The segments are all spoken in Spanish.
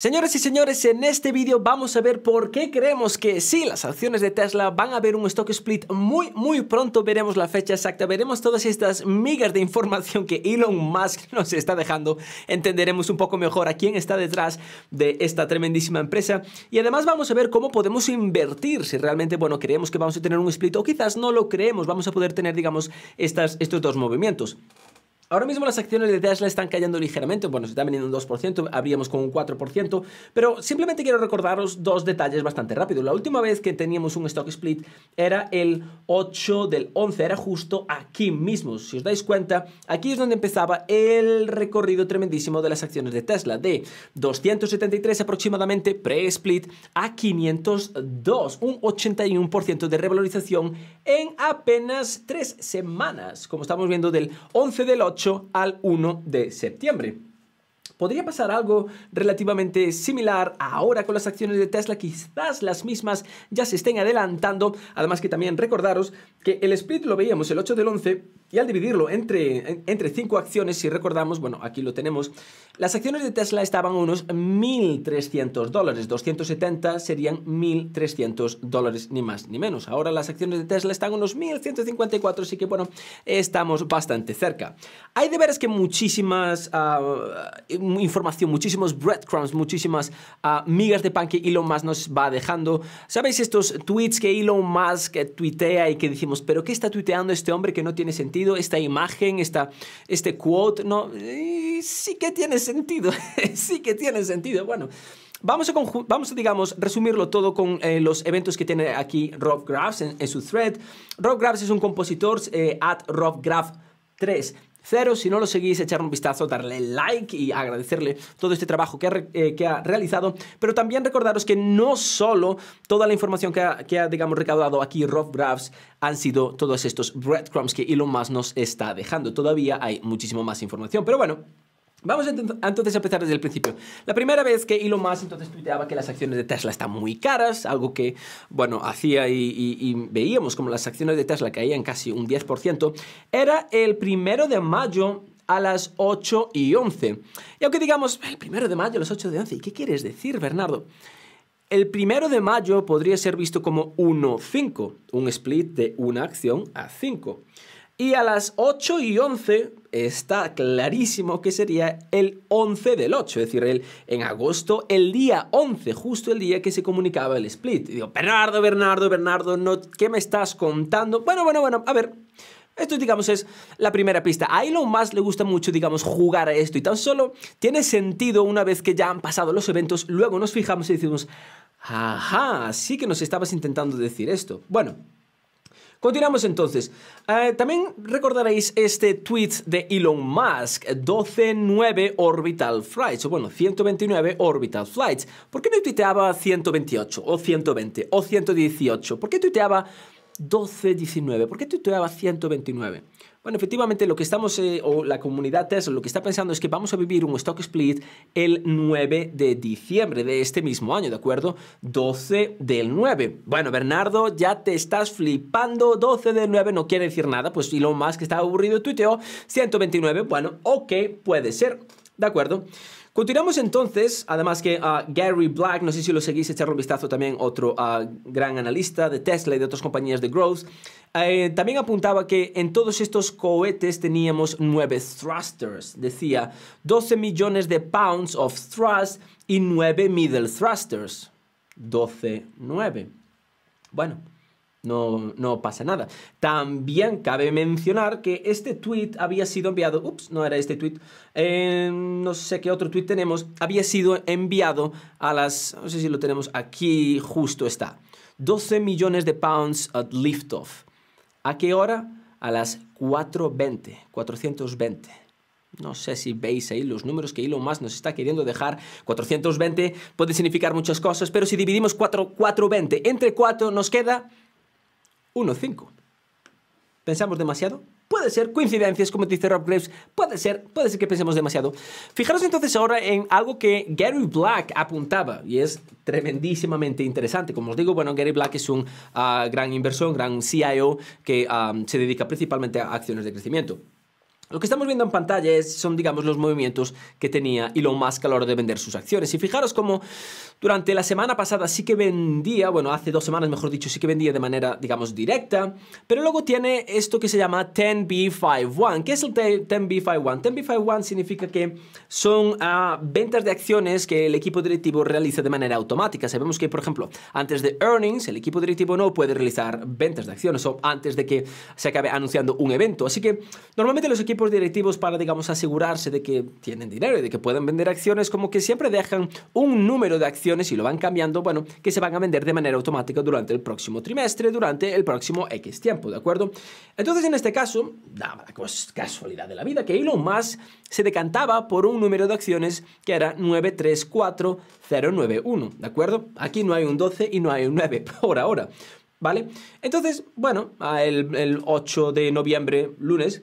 Señoras y señores, en este vídeo vamos a ver por qué creemos que si las acciones de Tesla van a ver un stock split muy, muy pronto. Veremos la fecha exacta, veremos todas estas migas de información que Elon Musk nos está dejando. Entenderemos un poco mejor a quién está detrás de esta tremendísima empresa. Y además vamos a ver cómo podemos invertir, si realmente, bueno, creemos que vamos a tener un split o quizás no lo creemos, vamos a poder tener, digamos, estas, estos dos movimientos. Ahora mismo las acciones de Tesla están cayendo ligeramente, bueno, se están vendiendo un 2%, habríamos con un 4%, pero simplemente quiero recordaros dos detalles bastante rápido. La última vez que teníamos un stock split era el 8 del 11, era justo aquí mismo. Si os dais cuenta, aquí es donde empezaba el recorrido tremendísimo de las acciones de Tesla, de 273 aproximadamente pre-split a 502, un 81% de revalorización en apenas 3 semanas, como estamos viendo del 11 del 8 al 1 de septiembre podría pasar algo relativamente similar ahora con las acciones de Tesla, quizás las mismas ya se estén adelantando, además que también recordaros que el split lo veíamos el 8 del 11 y al dividirlo entre, entre cinco acciones, si recordamos, bueno, aquí lo tenemos, las acciones de Tesla estaban a unos 1.300 dólares, 270 serían 1.300 dólares, ni más ni menos. Ahora las acciones de Tesla están a unos 1.154, así que bueno, estamos bastante cerca. Hay de veras que muchísimas... Ah, información, muchísimos breadcrumbs, muchísimas ah, migas de pan que Elon Musk nos va dejando. ¿Sabéis estos tweets que Elon Musk tuitea y que decimos, pero qué está tuiteando este hombre que no tiene sentido? Esta imagen, esta, este quote, no, sí que tiene sentido, sí que tiene sentido. Bueno. Vamos a, vamos a, digamos, resumirlo todo con eh, los eventos que tiene aquí Rob Graffs en, su thread. Rob Graffs es un compositor, eh, at Rob Graff 3 Cero, si no lo seguís, echar un vistazo, darle like y agradecerle todo este trabajo que ha, eh, que ha realizado. Pero también recordaros que no solo toda la información que ha, que digamos, recaudado aquí Rob Graphs han sido todos estos breadcrumbs que Elon Musk nos está dejando. Todavía hay muchísimo más información, pero bueno, Vamos entonces a empezar desde el principio. La primera vez que Elon Musk entonces tuiteaba que las acciones de Tesla están muy caras, algo que, bueno, hacía y, veíamos como las acciones de Tesla caían casi un 10%, era el primero de mayo a las 8 y 11. Y aunque digamos, el primero de mayo a las 8 y 11, qué quieres decir, Bernardo? El primero de mayo podría ser visto como 1 un split de una acción a 5. Y a las 8 y 11 está clarísimo que sería el 11 del 8, es decir, el, en agosto, el día 11, justo el día que se comunicaba el split. Y digo, Bernardo, Bernardo, Bernardo, no, ¿qué me estás contando? Bueno, bueno, bueno, a ver, esto, digamos, es la primera pista. A Elon más le gusta mucho, digamos, jugar a esto y tan solo tiene sentido una vez que ya han pasado los eventos, luego nos fijamos y decimos, ajá, sí que nos estabas intentando decir esto. Bueno, Continuamos entonces. Ah, también recordaréis este tweet de Elon Musk, 129 Orbital Flights, o bueno, 129 Orbital Flights. ¿Por qué no tuiteaba 128 o 120 o 118? ¿Por qué tuiteaba 12.19? ¿Por qué tuiteaba 129? Bueno, efectivamente lo que estamos, eh, o la comunidad Tesla, lo que está pensando es que vamos a vivir un stock split el 9 de diciembre de este mismo año, ¿de acuerdo? 12 del 9. Bueno, Bernardo, ya te estás flipando, 12 del 9 no quiere decir nada, pues y lo más que está aburrido tuiteo, 129, bueno, ok, puede ser, ¿de acuerdo? Continuamos entonces, además que a ah, Gary Black, no sé si lo seguís, echarle un vistazo también, otro ah, gran analista de Tesla y de otras compañías de growth, eh, también apuntaba que en todos estos cohetes teníamos nueve thrusters, decía 12 millones de pounds of thrust y nueve middle thrusters, 12, 9. Bueno, no, pasa nada. También cabe mencionar que este tweet había sido enviado, ups, no era este tweet, no sé qué otro tweet tenemos, había sido enviado a las, no sé si lo tenemos aquí, justo está, 12 millones de pounds at liftoff. ¿A qué hora? A las 4.20, 420. No sé si veis ahí los números que Elon Musk nos está queriendo dejar. 420 puede significar muchas cosas, pero si dividimos 420 entre 4 nos queda 1.5. ¿Pensamos demasiado? Puede ser coincidencias, como dice Rob Graves, puede ser, puede ser que pensemos demasiado. Fijaros entonces ahora en algo que Gary Black apuntaba y es tremendísimamente interesante. Como os digo, bueno, Gary Black es un ah, gran inversor, un gran CIO que ah, se dedica principalmente a acciones de crecimiento. Lo que estamos viendo en pantalla es, son, digamos, los movimientos que tenía Elon Musk a la hora de vender sus acciones. Y fijaros cómo durante la semana pasada sí que vendía, bueno, hace dos semanas, mejor dicho, sí que vendía de manera, digamos, directa, pero luego tiene esto que se llama 10B51. ¿Qué es el 10B51? 10B51 significa que son ah, ventas de acciones que el equipo directivo realiza de manera automática. Sabemos que, por ejemplo, antes de earnings, el equipo directivo no puede realizar ventas de acciones o antes de que se acabe anunciando un evento. Así que normalmente los equipos directivos para, digamos, asegurarse de que tienen dinero y de que pueden vender acciones, como que siempre dejan un número de acciones y lo van cambiando, bueno, que se van a vender de manera automática durante el próximo trimestre, durante el próximo X tiempo, ¿de acuerdo? Entonces, en este caso, daba la casualidad de la vida que Elon Musk se decantaba por un número de acciones que era 934091, ¿de acuerdo? Aquí no hay un 12 y no hay un 9 por ahora. ¿Vale? Entonces, bueno, el, el 8 de noviembre, lunes,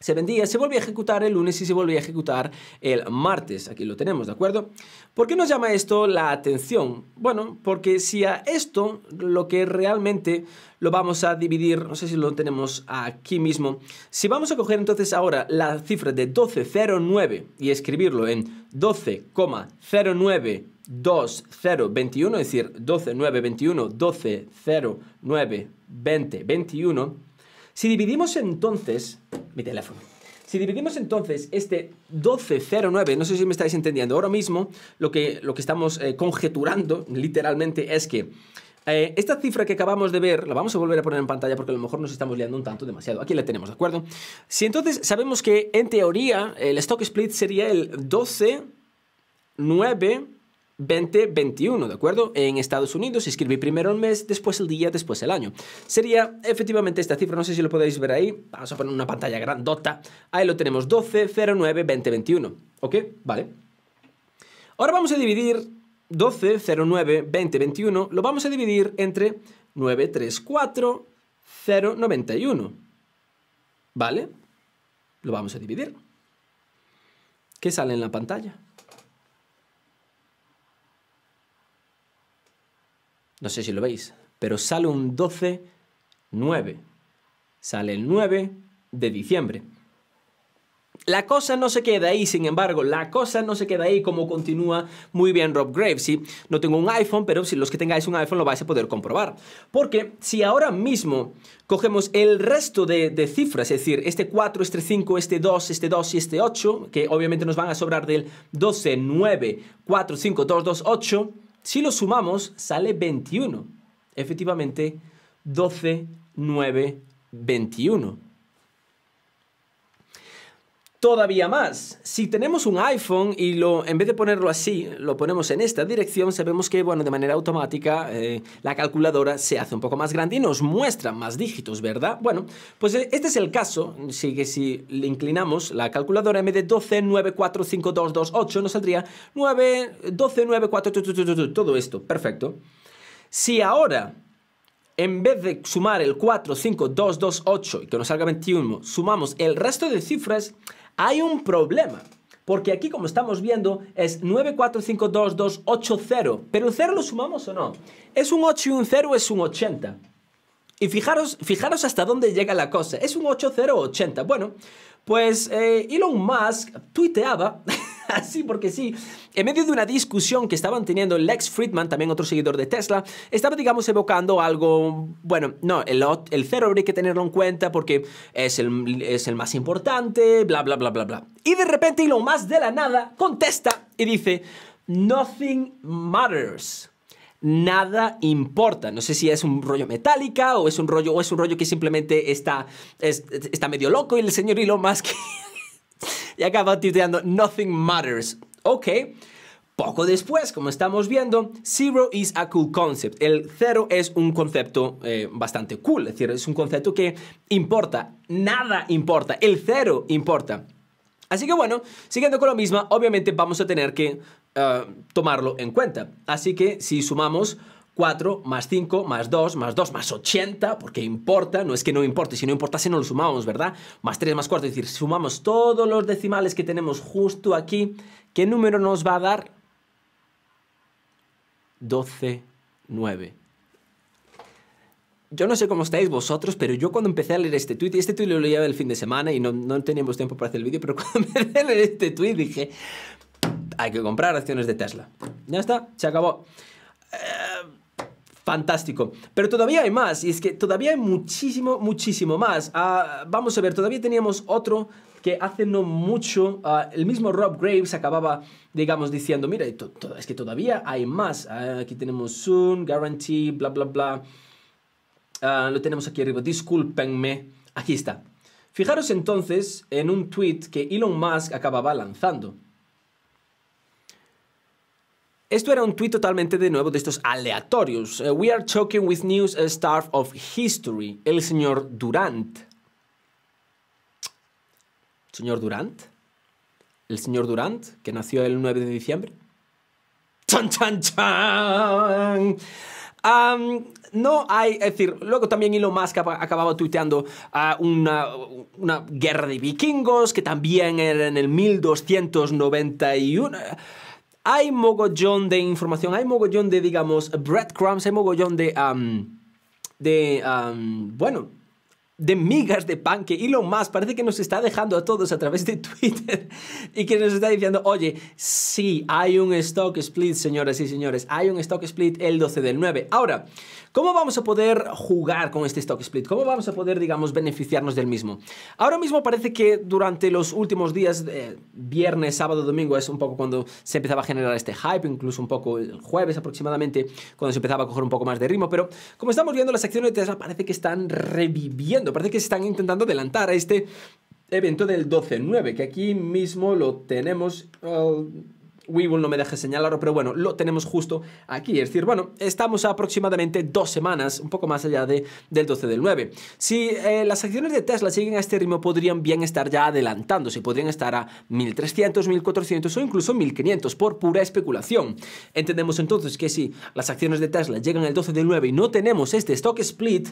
se vendía, se volvió a ejecutar el lunes y se volvió a ejecutar el martes. Aquí lo tenemos, ¿de acuerdo? ¿Por qué nos llama esto la atención? Bueno, porque si a esto lo que realmente lo vamos a dividir, no sé si lo tenemos aquí mismo, si vamos a coger entonces ahora la cifra de 1209 y escribirlo en 12,092021, es decir, 12921, 12092021, 12, 0, 9, si dividimos entonces, mi teléfono, si dividimos entonces este 1209, no sé si me estáis entendiendo, ahora mismo lo que, lo que estamos eh, conjeturando literalmente es que eh, esta cifra que acabamos de ver, la vamos a volver a poner en pantalla porque a lo mejor nos estamos liando un tanto demasiado. Aquí la tenemos, ¿de acuerdo? Si entonces sabemos que en teoría el stock split sería el 12, 2021, ¿de acuerdo? En Estados Unidos escribí primero el mes, después el día, después el año. Sería efectivamente esta cifra, no sé si lo podéis ver ahí. Vamos a poner una pantalla grandota. Ahí lo tenemos, 12092021. ¿Ok? Vale. Ahora vamos a dividir 12092021, lo vamos a dividir entre 934091. ¿Vale? Lo vamos a dividir. ¿Qué sale en la pantalla? no sé si lo veis, pero sale un 12, 9. Sale el 9 de diciembre. La cosa no se queda ahí, sin embargo, la cosa no se queda ahí como continúa muy bien Rob Graves. No tengo un iPhone, pero si los que tengáis un iPhone lo vais a poder comprobar. Porque si ahora mismo cogemos el resto de, de cifras, es decir, este 4, este 5, este 2, este 2 y este 8, que obviamente nos van a sobrar del 12, 9, 4, 5, 2, 2, 8, si lo sumamos, sale 21. Efectivamente, 12, 9, 21. Todavía más, si tenemos un iPhone y lo, en vez de ponerlo así, lo ponemos en esta dirección, sabemos que, bueno, de manera automática eh, la calculadora se hace un poco más grande y nos muestra más dígitos, ¿verdad? Bueno, pues eh, este es el caso, si, que si le inclinamos la calculadora, en vez de 12, 9, 4, 5, 2, 2, 8, nos saldría 9, 12, 9, 4, todo esto, perfecto. Si ahora en vez de sumar el 4, 5, 2, 2, 8 y que nos salga 21, sumamos el resto de cifras, hay un problema. Porque aquí, como estamos viendo, es 9, 4, 5, 2, 2, 8, 0. ¿Pero el 0 lo sumamos o no? Es un 8 y un 0 es un 80. Y fijaros, hasta dónde llega la cosa. Es un 8, 0, 80. Bueno, pues eh, Elon Musk tuiteaba sí, porque sí. En medio de una discusión que estaban teniendo Lex Friedman, también otro seguidor de Tesla, estaba, digamos, evocando algo, bueno, no, el, cero habría que tenerlo en cuenta porque es el, más importante, bla, bla, bla, bla, bla. Y de repente lo más de la nada contesta y dice, nothing matters nada importa. No sé si es un rollo metálica o es un rollo, o es un rollo que simplemente está, está medio loco y el señor Elon Musk y acaba titulando, Nothing Matters. Ok. Poco después, como estamos viendo, Zero is a cool concept. El cero es un concepto eh, bastante cool, es decir, es un concepto que importa, nada importa, el cero importa. Así que bueno, siguiendo con lo mismo, obviamente vamos a tener que eh, tomarlo en cuenta. Así que si sumamos 4 más 5 más 2 más 2 más 80, porque importa, no es que no importe, si no importase no lo sumamos, ¿verdad? Más 3 más 4, es decir, sumamos todos los decimales que tenemos justo aquí, ¿qué número nos va a dar? 12, 9. Yo no sé cómo estáis vosotros, pero yo cuando empecé a leer este tweet, y este tweet lo leía el fin de semana y no, teníamos tiempo para hacer el vídeo, pero cuando empecé a leer este tweet dije, hay que comprar acciones de Tesla. Ya está, se acabó. Eh, fantástico. Pero todavía hay más, y es que todavía hay muchísimo, muchísimo más. Ah, vamos a ver, todavía teníamos otro que hace no mucho, ah, el mismo Rob Graves acababa, digamos, diciendo, mira, es que todavía hay más. Ah, aquí tenemos Soon, Guarantee, bla, bla, bla. lo tenemos aquí arriba, discúlpenme. Aquí está. Fijaros entonces en un tweet que Elon Musk acababa lanzando. Esto era un tuit totalmente de nuevo de estos aleatorios. Eh, we are choking with news a eh, star of history. El señor Durant. ¿Señor Durant? ¿El señor Durant, que nació el 9 de diciembre? ¡Chan, chan, chan! no hay, es decir, luego también Elon Musk acababa tuiteando ah, una, una guerra de vikingos que también era en el 1291 hay mogollón de información, hay mogollón de, digamos, breadcrumbs, hay mogollón de... de bueno, de migas de pan que Elon Musk parece que nos está dejando a todos a través de Twitter y que nos está diciendo, oye, sí, hay un stock split, señoras y señores, hay un stock split el 12 del 9. Ahora, ¿cómo vamos a poder jugar con este stock split? ¿Cómo vamos a poder, digamos, beneficiarnos del mismo? Ahora mismo parece que durante los últimos días, eh, viernes, sábado, domingo, es un poco cuando se empezaba a generar este hype, incluso un poco el jueves aproximadamente, cuando se empezaba a coger un poco más de ritmo, pero como estamos viendo, las acciones de Tesla parece que están reviviendo parece que se están intentando adelantar a este evento del 12-9, que aquí mismo lo tenemos... Uh, no me deja señalarlo, pero bueno, lo tenemos justo aquí. Es decir, bueno, estamos aproximadamente dos semanas, un poco más allá del 12 del 9. Si eh, las acciones de Tesla siguen a este ritmo, podrían bien estar ya adelantándose, podrían estar a 1300, 1400 o incluso 1500 por pura especulación. Entendemos entonces que si las acciones de Tesla llegan el 12 del 9 y no tenemos este stock split,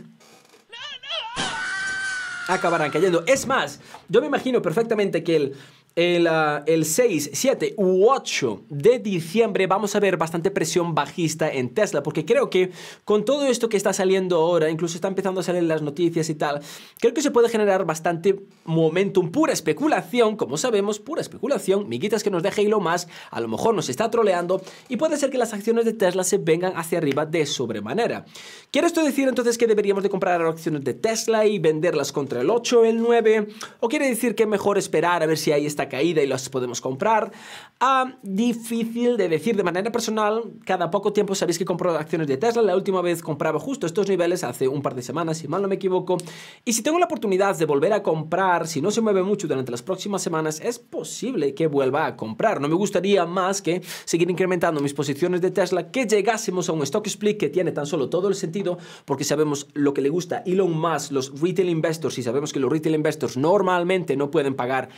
acabarán cayendo. Es más, yo me imagino perfectamente que el el, 6, 7 u 8 de diciembre vamos a ver bastante presión bajista en Tesla, porque creo que con todo esto que está saliendo ahora, incluso está empezando a salir las noticias y tal, creo que se puede generar bastante momentum, pura especulación, como sabemos, pura especulación, miguitas que nos deje lo más, a lo mejor nos está troleando y puede ser que las acciones de Tesla se vengan hacia arriba de sobremanera. ¿Quiere esto decir entonces que deberíamos de comprar acciones de Tesla y venderlas contra el 8, el 9? ¿O quiere decir que mejor esperar a ver si ahí está caída y las podemos comprar, a ah, difícil de decir de manera personal. Cada poco tiempo sabéis que compro acciones de Tesla. La última vez compraba justo estos niveles hace un par de semanas, si mal no me equivoco. Y si tengo la oportunidad de volver a comprar, si no se mueve mucho durante las próximas semanas, es posible que vuelva a comprar. No me gustaría más que seguir incrementando mis posiciones de Tesla, que llegásemos a un stock split que tiene tan solo todo el sentido, porque sabemos lo que le gusta Elon Musk, los retail investors, y sabemos que los retail investors normalmente no pueden pagar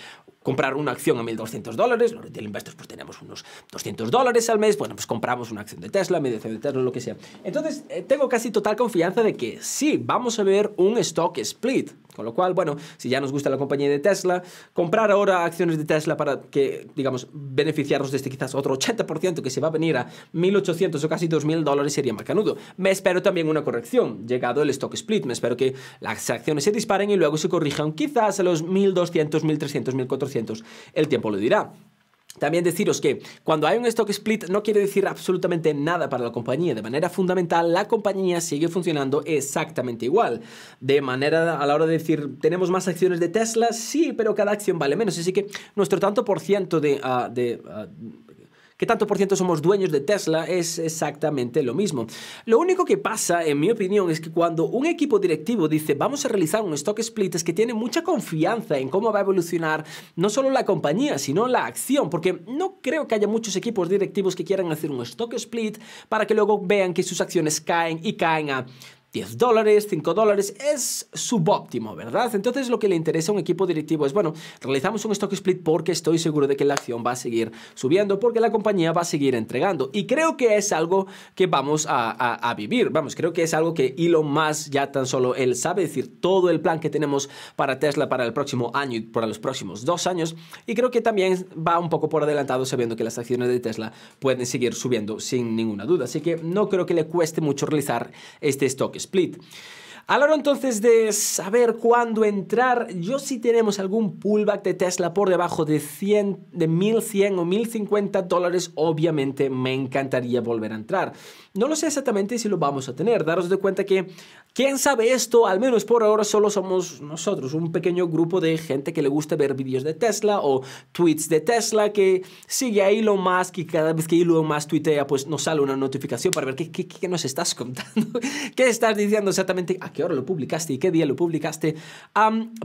comprar una acción a 1.200 dólares, los retail investors pues tenemos unos 200 dólares al mes, bueno, pues compramos una acción de Tesla, media acción de Tesla, lo que sea. Entonces, eh, tengo casi total confianza de que sí, vamos a ver un stock split. Con lo cual, bueno, si ya nos gusta la compañía de Tesla, comprar ahora acciones de Tesla para que, digamos, beneficiarnos de este quizás otro 80% que se va a venir a 1.800 o casi 2.000 dólares sería marcanudo. Me espero también una corrección, llegado el stock split. Me espero que las acciones se disparen y luego se corrijan quizás a los 1.200, 1.300, 1.400. El tiempo lo dirá. También deciros que cuando hay un stock split no quiere decir absolutamente nada para la compañía. De manera fundamental, la compañía sigue funcionando exactamente igual. De manera, a la hora de decir, tenemos más acciones de Tesla, sí, pero cada acción vale menos. Así que nuestro tanto por ciento de... Ah, ah, que tanto por ciento somos dueños de Tesla es exactamente lo mismo. Lo único que pasa, en mi opinión, es que cuando un equipo directivo dice vamos a realizar un stock split es que tiene mucha confianza en cómo va a evolucionar no solo la compañía, sino la acción, porque no creo que haya muchos equipos directivos que quieran hacer un stock split para que luego vean que sus acciones caen y caen a 10 dólares, 5 dólares, es subóptimo, ¿verdad? Entonces lo que le interesa a un equipo directivo es, bueno, realizamos un stock split porque estoy seguro de que la acción va a seguir subiendo, porque la compañía va a seguir entregando. Y creo que es algo que vamos a, vivir, vamos, creo que es algo que Elon Musk ya tan solo él sabe, es decir, todo el plan que tenemos para Tesla para el próximo año y para los próximos dos años. Y creo que también va un poco por adelantado sabiendo que las acciones de Tesla pueden seguir subiendo sin ninguna duda. Así que no creo que le cueste mucho realizar este stock Split. A la hora entonces de saber cuándo entrar, yo si tenemos algún pullback de Tesla por debajo de, 100, de 1100 o 1050 dólares, obviamente me encantaría volver a entrar. No lo sé exactamente si lo vamos a tener, daros de cuenta que ¿quién sabe esto, al menos por ahora solo somos nosotros, un pequeño grupo de gente que le gusta ver vídeos de Tesla o tweets de Tesla, que sigue a Elon Musk y cada vez que Elon Musk tuitea pues nos sale una notificación para ver qué, qué, nos estás contando, qué estás diciendo exactamente, qué hora lo publicaste y qué día lo publicaste.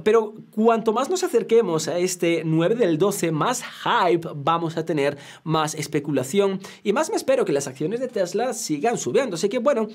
pero cuanto más nos acerquemos a este 9 del 12, más hype vamos a tener, más especulación y más me espero que las acciones de Tesla sigan subiendo. Así que bueno,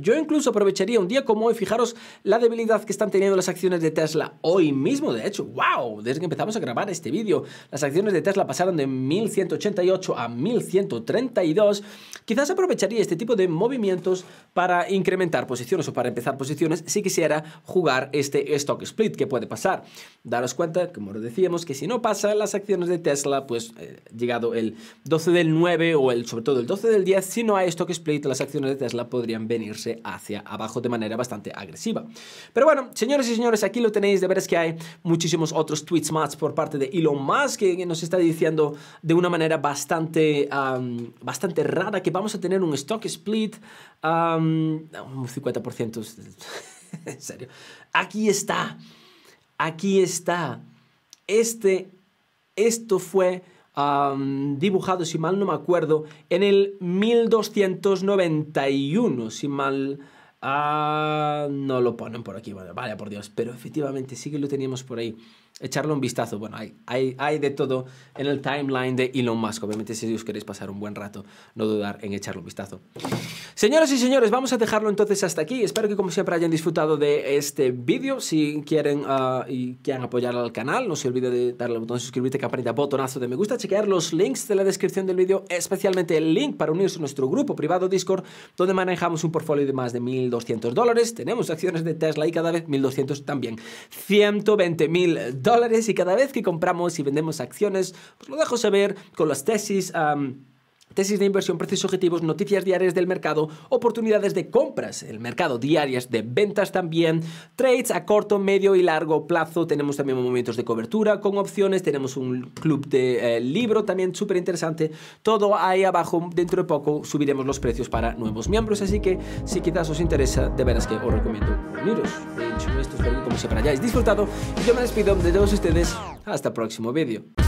yo incluso aprovecharía un día como hoy, fijaros la debilidad que están teniendo las acciones de Tesla hoy mismo, de hecho, wow, desde que empezamos a grabar este vídeo, las acciones de Tesla pasaron de 1188 a 1132, quizás aprovecharía este tipo de movimientos para incrementar posiciones o para empezar posiciones si quisiera jugar este stock split que puede pasar. Daros cuenta, como decíamos, que si no pasa las acciones de Tesla, pues eh, llegado el 12 del 9 o el sobre todo el 12 del 10, si no hay stock split, las acciones de Tesla podrían venirse hacia abajo de manera bastante agresiva. Pero bueno, señores y señores, aquí lo tenéis. De veras que hay muchísimos otros tweets más por parte de Elon Musk que nos está diciendo de una manera bastante, bastante rara que vamos a tener un stock split, un 50%. en serio. Aquí está. Aquí está. Este, esto fue dibujado, si mal no me acuerdo, en el 1291, si mal... Ah, no lo ponen por aquí, vaya por Dios, pero efectivamente sí que lo teníamos por ahí echarle un vistazo. Bueno, hay, hay, hay, de todo en el timeline de Elon Musk. Obviamente, si os queréis pasar un buen rato, no dudar en echarle un vistazo. Señoras y señores, vamos a dejarlo entonces hasta aquí. Espero que, como siempre, hayan disfrutado de este vídeo. Si quieren ah, y quieran apoyar al canal, no se olvide de darle al botón de suscribirte, campanita, botonazo de me gusta, chequear los links de la descripción del vídeo, especialmente el link para unirse a nuestro grupo privado Discord, donde manejamos un portfolio de más de 1.200 dólares. Tenemos acciones de Tesla y cada vez 1.200 también. 120.000 dólares dólares y cada vez que compramos y vendemos acciones, pues lo dejo saber con las tesis. tesis de inversión, precios objetivos, noticias diarias del mercado, oportunidades de compras, el mercado diarias de ventas también, trades a corto, medio y largo plazo, tenemos también momentos de cobertura con opciones, tenemos un club de eh, libro también súper interesante, todo ahí abajo, dentro de poco subiremos los precios para nuevos miembros, así que si quizás os interesa, de veras que os recomiendo uniros espero que hayáis disfrutado y yo me despido de todos ustedes hasta el próximo vídeo.